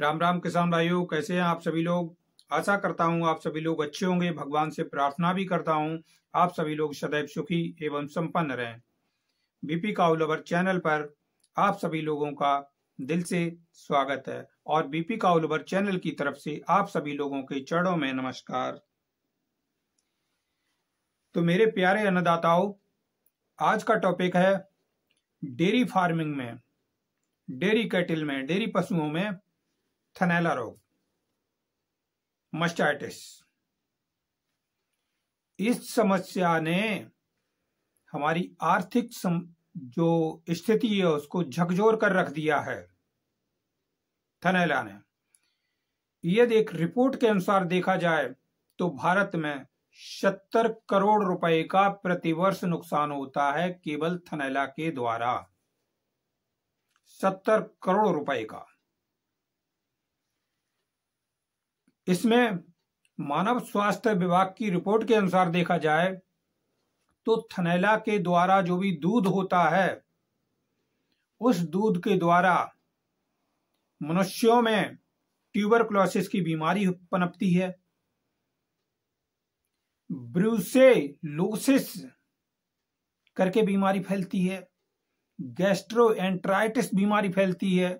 राम राम किसान भाइयों कैसे हैं आप सभी लोग आशा करता हूं आप सभी लोग अच्छे होंगे भगवान से प्रार्थना भी करता हूं आप सभी लोग सदैव सुखी एवं संपन्न रहें बीपी काउलवर चैनल पर आप सभी लोगों का दिल से स्वागत है और बीपी काउलवर चैनल की तरफ से आप सभी लोगों के चरणों में नमस्कार तो मेरे प्यारे अन्नदाताओं आज का टॉपिक है डेयरी फार्मिंग में डेयरी कैटल में डेयरी पशुओं में थनैला रोग मस्टाइटिस इस समस्या ने हमारी आर्थिक सम, जो स्थिति है उसको झकझोर कर रख दिया है थनैला ने यदि एक रिपोर्ट के अनुसार देखा जाए तो भारत में सत्तर करोड़ रुपए का प्रतिवर्ष नुकसान होता है केवल थनैला के द्वारा सत्तर करोड़ रुपए का इसमें मानव स्वास्थ्य विभाग की रिपोर्ट के अनुसार देखा जाए तो थनैला के द्वारा जो भी दूध होता है उस दूध के द्वारा मनुष्यों में ट्यूबरक्लोसिस की बीमारी पनपती है ब्रूसे लोसिस करके बीमारी फैलती है गैस्ट्रो एंट्राइटिस बीमारी फैलती है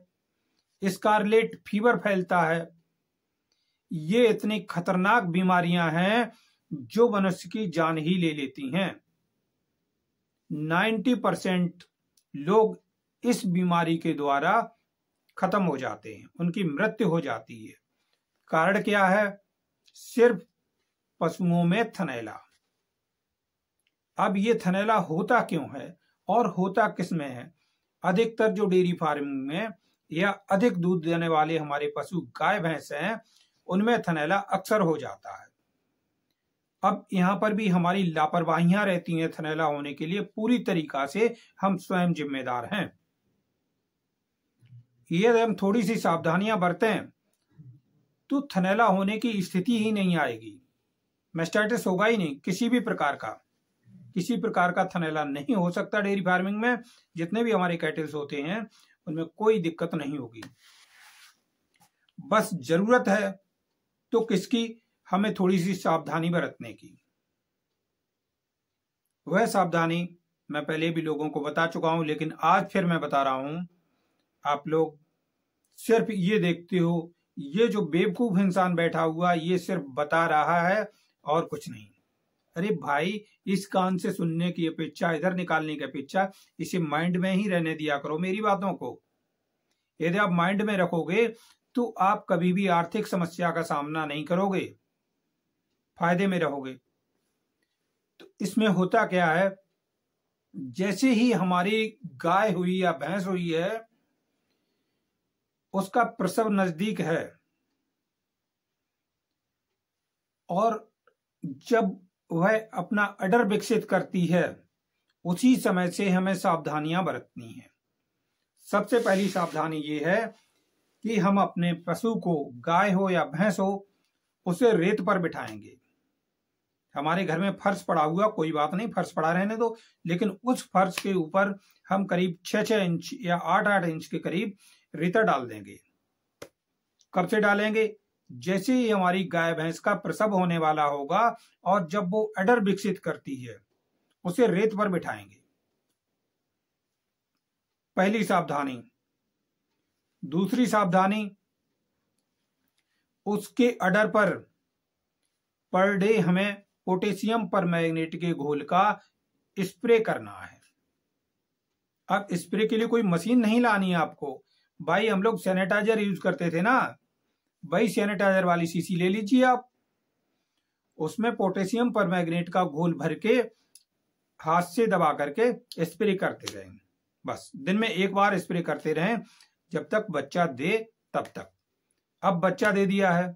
स्कारलेट फीवर फैलता है ये इतनी खतरनाक बीमारियां हैं जो मनुष्य की जान ही ले लेती हैं 90 परसेंट लोग इस बीमारी के द्वारा खत्म हो जाते हैं उनकी मृत्यु हो जाती है कारण क्या है सिर्फ पशुओं में थनेला अब ये थनेला होता क्यों है और होता किस में है अधिकतर जो डेयरी फार्मिंग में या अधिक दूध देने वाले हमारे पशु गाय भैंस हैं उनमें थनैला अक्सर हो जाता है अब यहाँ पर भी हमारी लापरवाहियां रहती हैं थनैला होने के लिए पूरी तरीका से हम स्वयं जिम्मेदार हैं ये हम थोड़ी सी सावधानियां हैं तो थनैला होने की स्थिति ही नहीं आएगी मेस्टाइटिस होगा ही नहीं किसी भी प्रकार का किसी प्रकार का थनैला नहीं हो सकता डेयरी फार्मिंग में जितने भी हमारे कैटल्स होते हैं उनमें कोई दिक्कत नहीं होगी बस जरूरत है तो किसकी हमें थोड़ी सी सावधानी बरतने की वह सावधानी मैं पहले भी लोगों को बता चुका हूं लेकिन आज फिर मैं बता रहा हूं आप लोग सिर्फ ये देखते हो ये जो बेवकूफ इंसान बैठा हुआ ये सिर्फ बता रहा है और कुछ नहीं अरे भाई इस कान से सुनने की अपेक्षा इधर निकालने की अपेक्षा इसे माइंड में ही रहने दिया करो मेरी बातों को यदि आप माइंड में रखोगे तो आप कभी भी आर्थिक समस्या का सामना नहीं करोगे फायदे में रहोगे तो इसमें होता क्या है जैसे ही हमारी गाय हुई या भैंस हुई है उसका प्रसव नजदीक है और जब वह अपना अडर विकसित करती है उसी समय से हमें सावधानियां बरतनी है सबसे पहली सावधानी ये है कि हम अपने पशु को गाय हो या भैंस हो उसे रेत पर बिठाएंगे हमारे घर में फर्श पड़ा हुआ कोई बात नहीं फर्श पड़ा रहने दो लेकिन उस फर्श के ऊपर हम करीब छह छः इंच या आठ आठ इंच के करीब रेता डाल देंगे कब से डालेंगे जैसे ही हमारी गाय भैंस का प्रसव होने वाला होगा और जब वो एडर विकसित करती है उसे रेत पर बिठाएंगे पहली सावधानी दूसरी सावधानी उसके अडर पर पर डे हमें पोटेशियम पर मैग्नेट के घोल का स्प्रे करना है अब स्प्रे के लिए कोई मशीन नहीं लानी है आपको भाई हम लोग सैनिटाइजर यूज करते थे ना भाई सैनिटाइजर वाली सीसी ले लीजिए आप उसमें पोटेशियम पर मैग्नेट का घोल भर के हाथ से दबा करके स्प्रे करते रहें बस दिन में एक बार स्प्रे करते रहें जब तक बच्चा दे तब तक अब बच्चा दे दिया है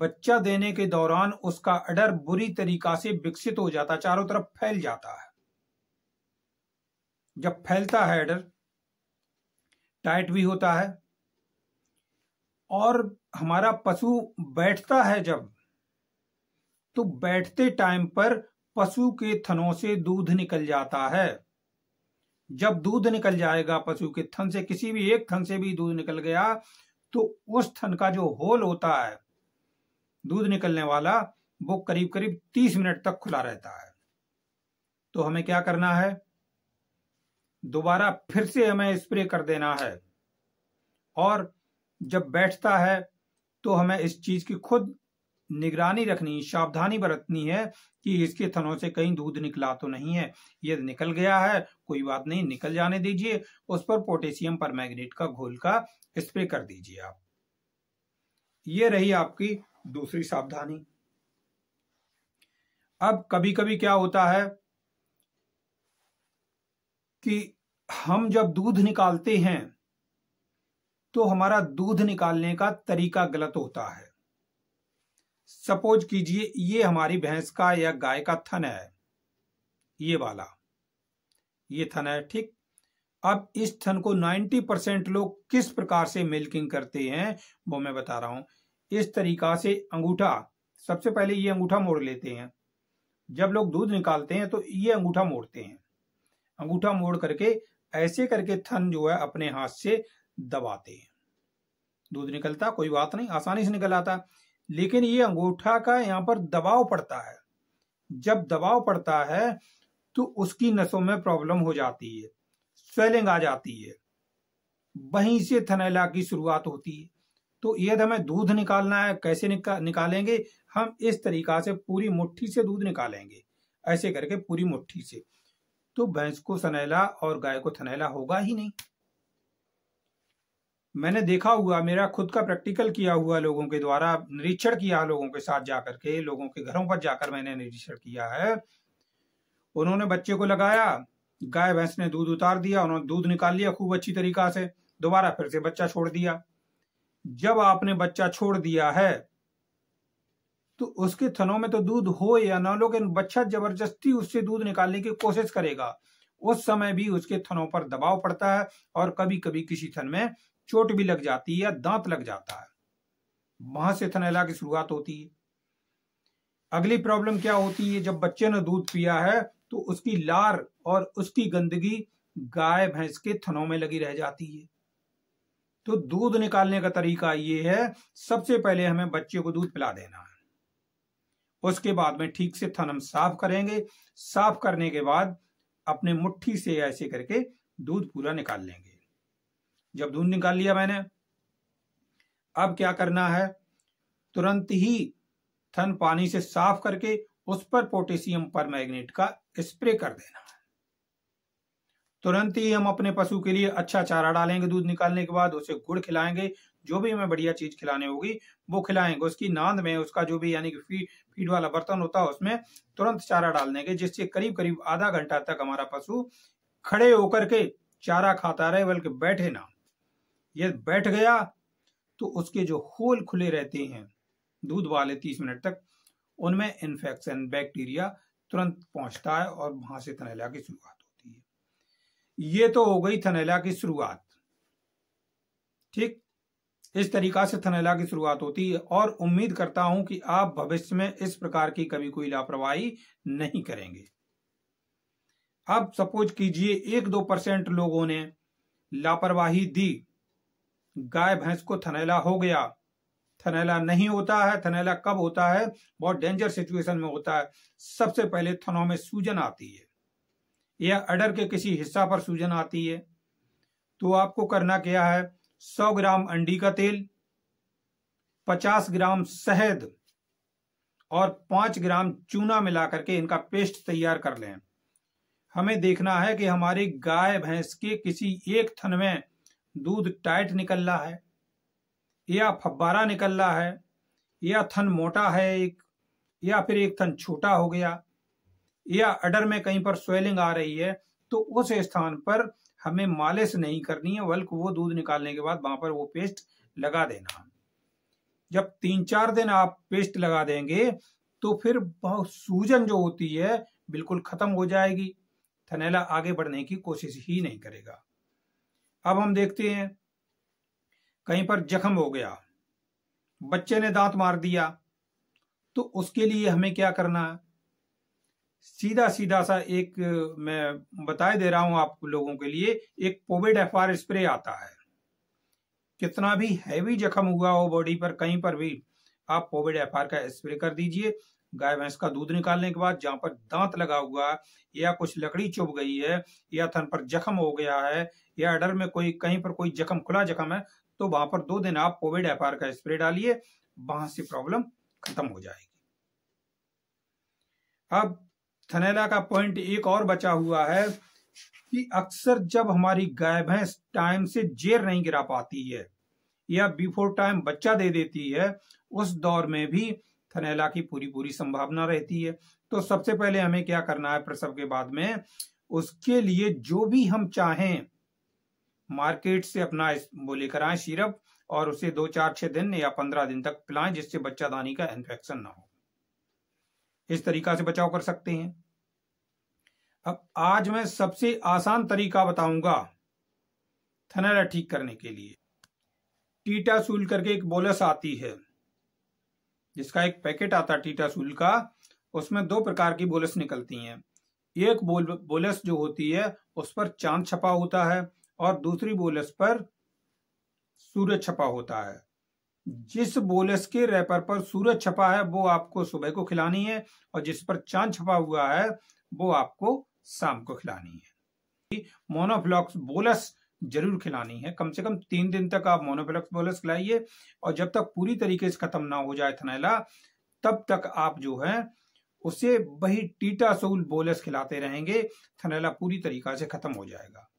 बच्चा देने के दौरान उसका अडर बुरी तरीका से विकसित हो जाता चारों तरफ फैल जाता है जब फैलता है अडर टाइट भी होता है और हमारा पशु बैठता है जब तो बैठते टाइम पर पशु के थनों से दूध निकल जाता है जब दूध निकल जाएगा पशु के थन से किसी भी एक थन से भी दूध निकल गया तो उस थन का जो होल होता है दूध निकलने वाला वो करीब करीब तीस मिनट तक खुला रहता है तो हमें क्या करना है दोबारा फिर से हमें स्प्रे कर देना है और जब बैठता है तो हमें इस चीज की खुद निगरानी रखनी सावधानी बरतनी है कि इसके थनों से कहीं दूध निकला तो नहीं है यदि निकल गया है कोई बात नहीं निकल जाने दीजिए उस पर पोटेशियम पर का घोल का स्प्रे कर दीजिए आप ये रही आपकी दूसरी सावधानी अब कभी कभी क्या होता है कि हम जब दूध निकालते हैं तो हमारा दूध निकालने का तरीका गलत होता है सपोज कीजिए ये हमारी भैंस का या गाय का थन है ये वाला ये थन है ठीक अब इस थन को 90 परसेंट लोग किस प्रकार से मिल्किंग करते हैं वो मैं बता रहा हूं इस तरीका से अंगूठा सबसे पहले ये अंगूठा मोड़ लेते हैं जब लोग दूध निकालते हैं तो ये अंगूठा मोड़ते हैं अंगूठा मोड़ करके ऐसे करके थन जो है अपने हाथ से दबाते हैं दूध निकलता कोई बात नहीं आसानी से निकल आता लेकिन ये अंगूठा का यहाँ पर दबाव पड़ता है जब दबाव पड़ता है तो उसकी नसों में प्रॉब्लम हो जाती है स्वेलिंग आ जाती है वहीं से थनैला की शुरुआत होती है तो यदि तो हमें दूध निकालना है कैसे निका, निकालेंगे हम इस तरीका से पूरी मुट्ठी से दूध निकालेंगे ऐसे करके पूरी मुट्ठी से तो भैंस को सनैला और गाय को थनैला होगा ही नहीं मैंने देखा हुआ मेरा खुद का प्रैक्टिकल किया हुआ लोगों के द्वारा निरीक्षण किया लोगों के साथ जाकर के लोगों के घरों पर जाकर मैंने निरीक्षण किया है उन्होंने बच्चे को लगाया गाय भैंस ने दूध उतार दिया उन्होंने दूध निकाल लिया खूब अच्छी तरीका से दोबारा फिर से बच्चा छोड़ दिया जब आपने बच्चा छोड़ दिया है तो उसके थनों में तो दूध हो या ना लेकिन बच्चा जबरदस्ती उससे दूध निकालने की कोशिश करेगा उस समय भी उसके थनों पर दबाव पड़ता है और कभी कभी किसी थन में चोट भी लग जाती है या दांत लग जाता है वहां से थनैला की शुरुआत होती है अगली प्रॉब्लम क्या होती है जब बच्चे ने दूध पिया है तो उसकी लार और उसकी गंदगी गाय भैंस के थनों में लगी रह जाती है तो दूध निकालने का तरीका ये है सबसे पहले हमें बच्चे को दूध पिला देना है उसके बाद में ठीक से थन हम साफ करेंगे साफ करने के बाद अपने मुट्ठी से ऐसे करके दूध पूरा निकाल लेंगे जब दूध निकाल लिया मैंने अब क्या करना है तुरंत ही थन पानी से साफ करके उस पर पोटेशियम पर का स्प्रे कर देना तुरंत ही हम अपने पशु के लिए अच्छा चारा डालेंगे दूध निकालने के बाद उसे गुड़ खिलाएंगे जो भी हमें बढ़िया चीज खिलाने होगी वो खिलाएंगे उसकी नांद में उसका जो भी यानी कि फीड फीड वाला बर्तन होता है उसमें तुरंत चारा डाल देंगे जिससे करीब करीब आधा घंटा तक हमारा पशु खड़े होकर के चारा खाता रहे बल्कि बैठे ना ये बैठ गया तो उसके जो होल खुले रहते हैं दूध वाले तीस मिनट तक उनमें इन्फेक्शन बैक्टीरिया तुरंत पहुंचता है और वहां से थनैला की शुरुआत होती है ये तो हो गई थनैला की शुरुआत ठीक इस तरीका से थनैला की शुरुआत होती है और उम्मीद करता हूं कि आप भविष्य में इस प्रकार की कभी कोई लापरवाही नहीं करेंगे अब सपोज कीजिए एक दो परसेंट लोगों ने लापरवाही दी गाय भैंस को थनैला हो गया थनैला नहीं होता है थनैला कब होता है बहुत डेंजर सिचुएशन में होता है सबसे पहले थनों में सूजन आती है या अडर के किसी हिस्सा पर सूजन आती है तो आपको करना क्या है 100 ग्राम अंडी का तेल 50 ग्राम शहद और 5 ग्राम चूना मिला करके इनका पेस्ट तैयार कर लें हमें देखना है कि हमारी गाय भैंस के किसी एक थन में दूध टाइट निकल रहा है या फब्बारा निकल रहा है या थन मोटा है एक या फिर एक थन छोटा हो गया या अडर में कहीं पर स्वेलिंग आ रही है तो उस स्थान पर हमें मालिश नहीं करनी है बल्कि वो दूध निकालने के बाद वहां पर वो पेस्ट लगा देना जब तीन चार दिन आप पेस्ट लगा देंगे तो फिर बहुत सूजन जो होती है बिल्कुल खत्म हो जाएगी थनेला आगे बढ़ने की कोशिश ही नहीं करेगा अब हम देखते हैं कहीं पर जख्म हो गया बच्चे ने दांत मार दिया तो उसके लिए हमें क्या करना है सीधा सीधा सा एक मैं बताए दे रहा हूं आप लोगों के लिए एक पोविड एफ आर स्प्रे आता है कितना भी हैवी जख्म हुआ हो बॉडी पर कहीं पर भी आप पोविड एफ आर का स्प्रे कर दीजिए गाय भैंस का दूध निकालने के बाद जहां पर दांत लगा हुआ या कुछ लकड़ी चुभ गई है या थन पर जख्म हो गया है या अडर में कोई कहीं पर कोई जख्म खुला जख्म है तो वहां पर दो दिन आप कोविड एफ का स्प्रे डालिए वहां से प्रॉब्लम खत्म हो जाएगी अब थनेला का पॉइंट एक और बचा हुआ है कि अक्सर जब हमारी गाय भैंस टाइम से जेर नहीं गिरा पाती है या बिफोर टाइम बच्चा दे देती है उस दौर में भी थनेला की पूरी पूरी संभावना रहती है तो सबसे पहले हमें क्या करना है प्रसव के बाद में उसके लिए जो भी हम चाहें मार्केट से अपना वो लेकर आए सिरप और उसे दो चार छह दिन या पंद्रह दिन तक पिलाए जिससे बच्चादानी का इन्फेक्शन ना हो इस तरीका से बचाव कर सकते हैं अब आज मैं सबसे आसान तरीका बताऊंगा थनेला ठीक करने के लिए टीटा सूल करके एक बोलस आती है जिसका एक पैकेट आता है टीटा सूल का उसमें दो प्रकार की बोलस निकलती हैं एक बोल बोलस जो होती है उस पर चांद छपा होता है और दूसरी बोलस पर सूरज छपा होता है जिस बोलस के रैपर पर सूरज छपा है वो आपको सुबह को खिलानी है और जिस पर चांद छपा हुआ है वो आपको शाम को खिलानी है मोनोफ्लॉक्स बोलस जरूर खिलानी है कम से कम तीन दिन तक आप मोनोफ्लॉक्स बोलस खिलाइए और जब तक पूरी तरीके से खत्म ना हो जाए थनैला तब तक आप जो है उसे वही टीटासोल बोलस खिलाते रहेंगे थनैला पूरी तरीका से खत्म हो जाएगा